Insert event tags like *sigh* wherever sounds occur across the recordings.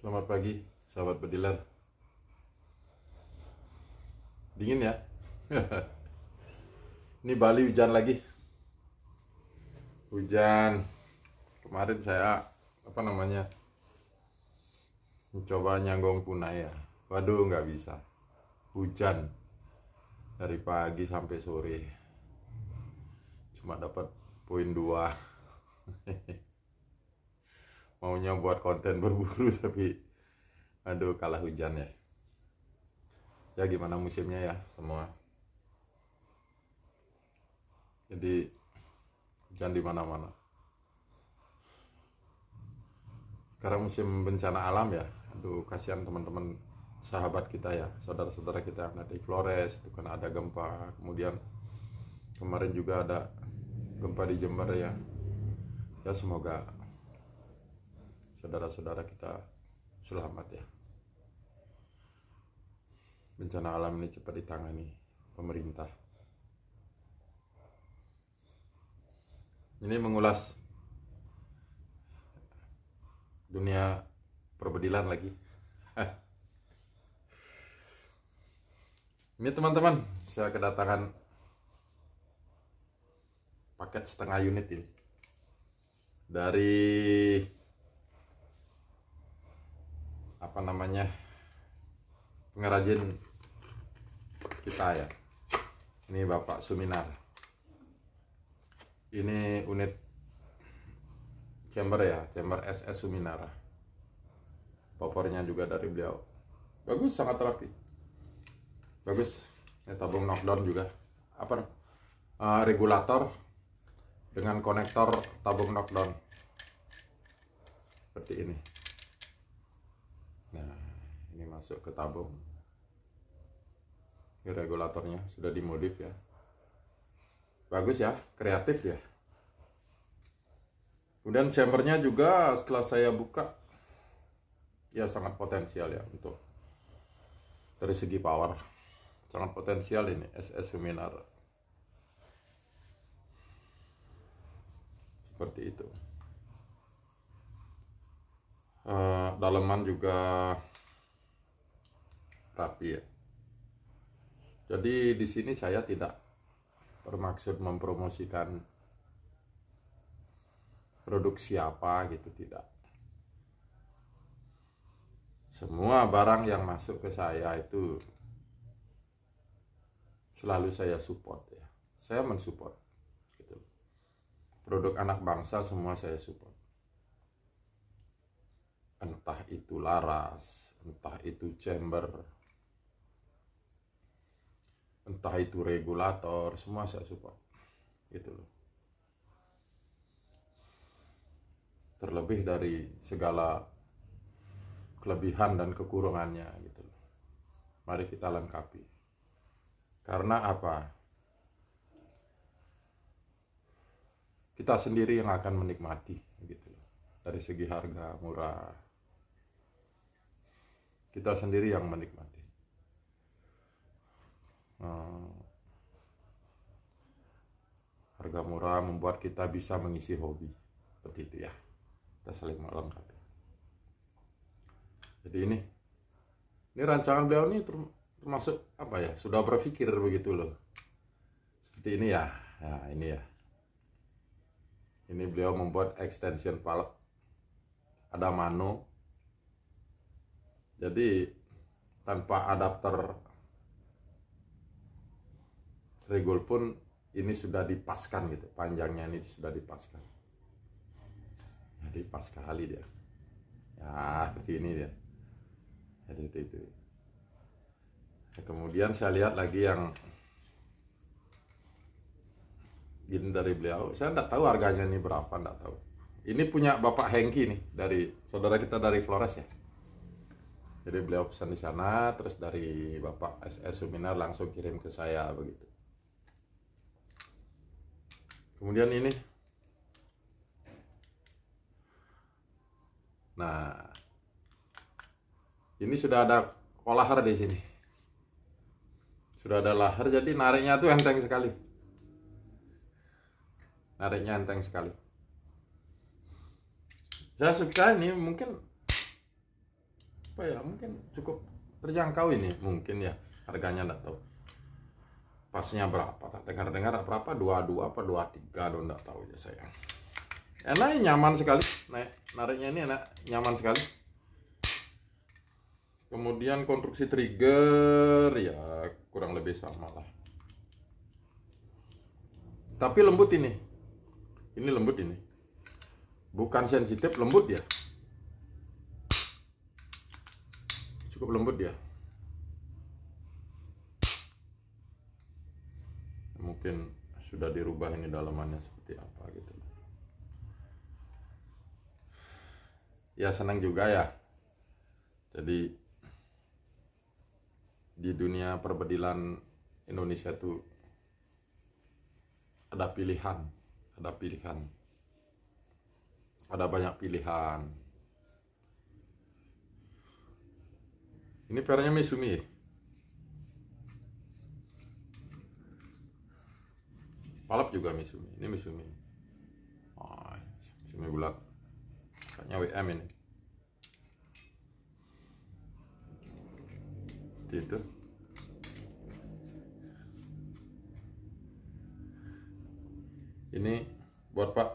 Selamat pagi, sahabat pediler. Dingin ya? *laughs* Ini Bali hujan lagi. Hujan. Kemarin saya apa namanya? Mencoba nyanggong ya. Waduh, nggak bisa. Hujan dari pagi sampai sore. Cuma dapat poin dua. *laughs* maunya buat konten *laughs* berburu tapi aduh kalah hujan ya ya gimana musimnya ya semua jadi hujan di mana-mana sekarang musim bencana alam ya aduh kasihan teman-teman sahabat kita ya saudara-saudara kita yang ada di Flores itu kan ada gempa kemudian kemarin juga ada gempa di Jember ya ya semoga saudara-saudara kita selamat ya bencana alam ini cepat ditangani pemerintah ini mengulas dunia perbedilan lagi *laughs* ini teman-teman saya kedatangan paket setengah unit ini dari apa namanya pengrajin kita ya ini Bapak Suminar ini unit chamber ya chamber SS Suminar popornya juga dari beliau bagus sangat terapi bagus ini tabung knockdown juga apa uh, regulator dengan konektor tabung knockdown seperti ini nah ini masuk ke tabung ini regulatornya sudah dimodif ya bagus ya kreatif ya kemudian chambernya juga setelah saya buka ya sangat potensial ya untuk dari segi power sangat potensial ini SS Suminar seperti itu uh, daleman juga rapi ya jadi di sini saya tidak bermaksud mempromosikan produk siapa gitu tidak semua barang yang masuk ke saya itu selalu saya support ya saya mensupport gitu. produk anak bangsa semua saya support entah itu laras, entah itu chamber, entah itu regulator, semua saya support. Gitu loh. Terlebih dari segala kelebihan dan kekurangannya gitu loh. Mari kita lengkapi. Karena apa? Kita sendiri yang akan menikmati gitu loh. Dari segi harga murah, kita sendiri yang menikmati. Hmm. Harga murah membuat kita bisa mengisi hobi, seperti itu ya. Kita saling melengkapi. Jadi ini, ini rancangan beliau ini termasuk apa ya? Sudah berpikir begitu loh. Seperti ini ya, nah ini ya. Ini beliau membuat extension palet. Ada mano, jadi tanpa adapter regul pun ini sudah dipaskan gitu panjangnya ini sudah dipaskan jadi pas sekali dia ya seperti ini dia jadi itu itu nah, kemudian saya lihat lagi yang gini dari beliau saya tidak tahu harganya ini berapa tidak tahu ini punya bapak Hengki nih dari saudara kita dari Flores ya jadi beliau pesan di sana, terus dari Bapak SS seminar langsung kirim ke saya begitu. Kemudian ini. Nah, ini sudah ada kolahar di sini. Sudah ada lahar, jadi nariknya tuh enteng sekali. Nariknya enteng sekali. Saya suka ini mungkin apa ya mungkin cukup terjangkau ini mungkin ya harganya enggak tahu pasnya berapa tak dengar-dengar berapa dua dua apa dua tiga dong enggak tahu ya saya enak nyaman sekali naik nariknya ini enak nyaman sekali kemudian konstruksi trigger ya kurang lebih sama lah tapi lembut ini ini lembut ini bukan sensitif lembut ya cukup lembut dia mungkin sudah dirubah ini dalamannya seperti apa gitu ya senang juga ya jadi di dunia perbedilan Indonesia itu ada pilihan ada pilihan ada banyak pilihan Ini peranya misumi, ya? Palap juga misumi. Ini misumi, Oh, ah, bulat. Kayaknya WM ini. Itu. Ini buat Pak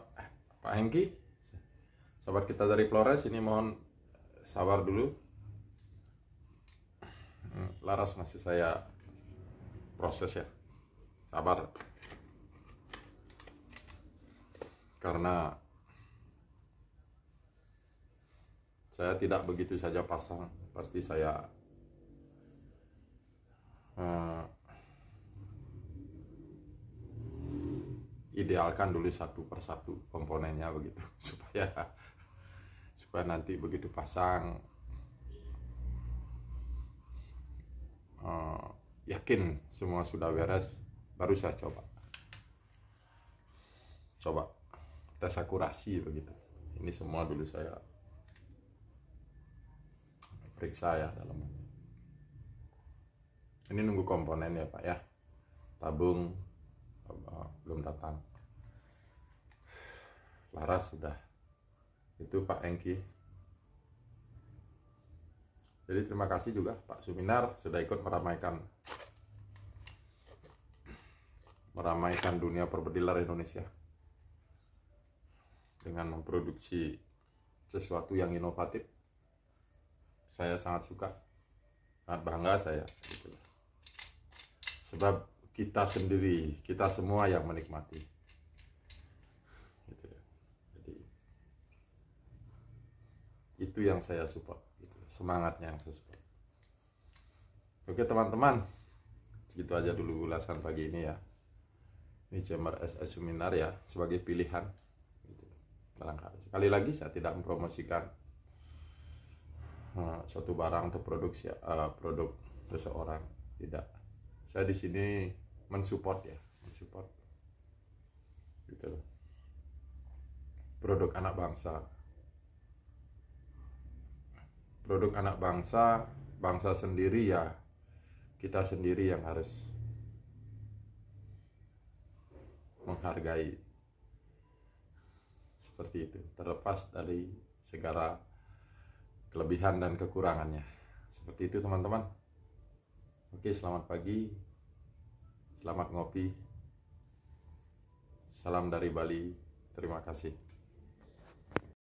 Pak Hengki. Sahabat kita dari Flores ini mohon sabar dulu laras masih saya proses ya sabar karena saya tidak begitu saja pasang pasti saya uh, idealkan dulu satu persatu komponennya begitu *laughs* supaya supaya nanti begitu pasang uh, yakin semua sudah beres baru saya coba coba tes akurasi begitu ini semua dulu saya periksa ya dalam ini nunggu komponen ya pak ya tabung belum datang laras sudah itu pak Engki jadi terima kasih juga Pak Suminar sudah ikut meramaikan meramaikan dunia perbedilar Indonesia dengan memproduksi sesuatu yang inovatif. Saya sangat suka, sangat bangga saya. Gitu. Sebab kita sendiri, kita semua yang menikmati. Gitu ya. itu yang saya support semangatnya sesuai. oke teman-teman segitu aja dulu ulasan pagi ini ya ini chamber SS seminar ya sebagai pilihan gitu. barangkali sekali lagi saya tidak mempromosikan eh, suatu barang atau produksi eh, produk seseorang tidak saya di sini mensupport ya mensupport gitu produk anak bangsa produk anak bangsa bangsa sendiri ya kita sendiri yang harus menghargai seperti itu terlepas dari segala kelebihan dan kekurangannya seperti itu teman-teman oke selamat pagi selamat ngopi salam dari Bali terima kasih